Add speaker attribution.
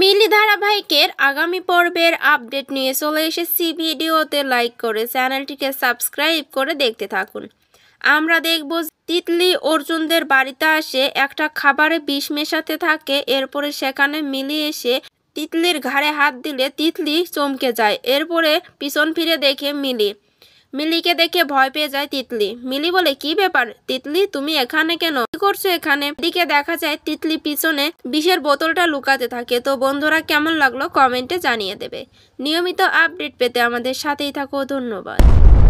Speaker 1: মিলি ধারাবাহিকের আগামী পর্বের আপডেট নিয়ে চলে এসেছি ভিডিওতে লাইক করে চ্যানেলটিকে সাবস্ক্রাইব করে দেখতে থাকুন আমরা দেখব তিতলি অর্জুনদের বাড়িতে আসে একটা খাবারে বিষ মেশাতে থাকে এরপরে সেখানে মিলি এসে তিতলির ঘাড়ে হাত দিলে তিতলি চমকে যায় এরপরে পিছন ফিরে দেখে মিলি মিলিকে দেখে ভয় পেয়ে যায় তিতলি মিলি বলে কি ব্যাপার তিতলি তুমি এখানে কেন কি করছো এখানে দিকে দেখা যায় তিতলি পিছনে বিষের বোতলটা লুকাতে থাকে তো বন্ধুরা কেমন লাগলো কমেন্টে জানিয়ে দেবে নিয়মিত আপডেট পেতে আমাদের সাথেই থাকো ধন্যবাদ